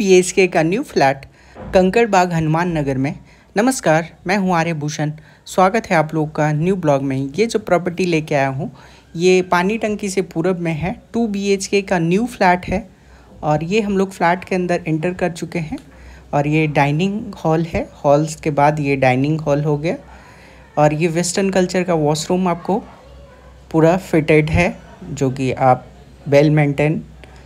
के का new flat कंकड़ बाग हनुमान नगर में नमस्कार मैं हूं आर्य भूषण स्वागत है आप लोग का न्यू ब्लॉग में ये जो प्रॉपर्टी लेके आया हूं ये पानी टंकी से पूरब में है टू के का न्यू फ्लैट है और ये हम लोग फ्लैट के अंदर एंटर कर चुके हैं और ये डाइनिंग हॉल है हॉल्स के बाद ये डाइनिंग हॉल हो गया और ये वेस्टर्न कल्चर का वॉशरूम आपको पूरा फिटेड है जो कि आप वेल मेंटेन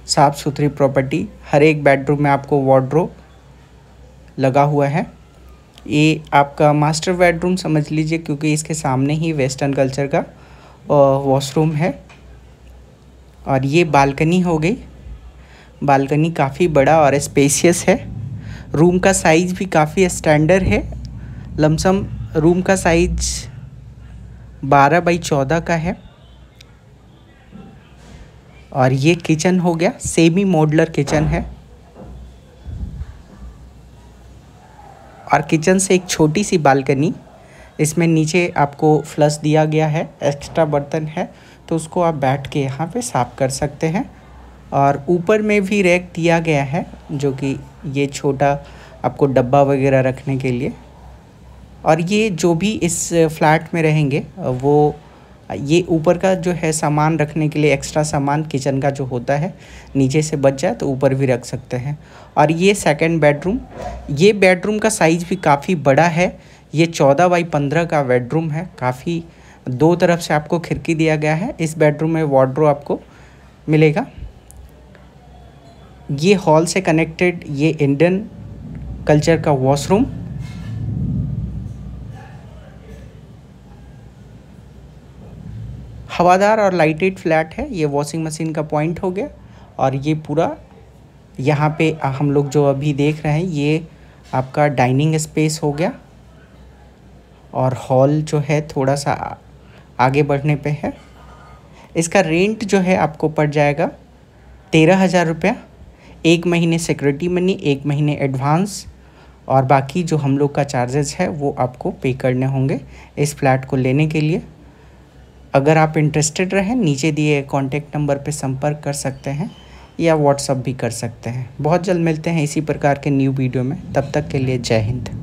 साफ़ सुथरी प्रॉपर्टी हर एक बेडरूम में आपको वार्ड्रोब लगा हुआ है ये आपका मास्टर बेडरूम समझ लीजिए क्योंकि इसके सामने ही वेस्टर्न कल्चर का वॉशरूम है और ये बालकनी हो गई बालकनी काफ़ी बड़ा और स्पेसियस है रूम का साइज़ भी काफ़ी स्टैंडर्ड है लमसम रूम का साइज बारह बाई चौदह का है और ये किचन हो गया सेमी मॉडलर किचन है और किचन से एक छोटी सी बालकनी इसमें नीचे आपको फ्लश दिया गया है एक्स्ट्रा बर्तन है तो उसको आप बैठ के यहाँ पे साफ़ कर सकते हैं और ऊपर में भी रैक दिया गया है जो कि ये छोटा आपको डब्बा वगैरह रखने के लिए और ये जो भी इस फ्लैट में रहेंगे वो ये ऊपर का जो है सामान रखने के लिए एक्स्ट्रा सामान किचन का जो होता है नीचे से बच जाए तो ऊपर भी रख सकते हैं और ये सेकंड बेडरूम ये बेडरूम का साइज़ भी काफ़ी बड़ा है ये चौदह बाई पंद्रह का बेडरूम है काफ़ी दो तरफ से आपको खिड़की दिया गया है इस बेडरूम में वार्ड्रो आपको मिलेगा ये हॉल से कनेक्टेड ये इंडियन कल्चर का वॉशरूम हवादार और लाइटेड फ्लैट है ये वॉशिंग मशीन का पॉइंट हो गया और ये पूरा यहाँ पे हम लोग जो अभी देख रहे हैं ये आपका डाइनिंग स्पेस हो गया और हॉल जो है थोड़ा सा आगे बढ़ने पे है इसका रेंट जो है आपको पड़ जाएगा तेरह हज़ार रुपया एक महीने सिक्योरिटी मनी एक महीने एडवांस और बाकी जो हम लोग का चार्जेस है वो आपको पे करने होंगे इस फ्लैट को लेने के लिए अगर आप इंटरेस्टेड रहें नीचे दिए कॉन्टेक्ट नंबर पर संपर्क कर सकते हैं या व्हाट्सअप भी कर सकते हैं बहुत जल्द मिलते हैं इसी प्रकार के न्यू वीडियो में तब तक के लिए जय हिंद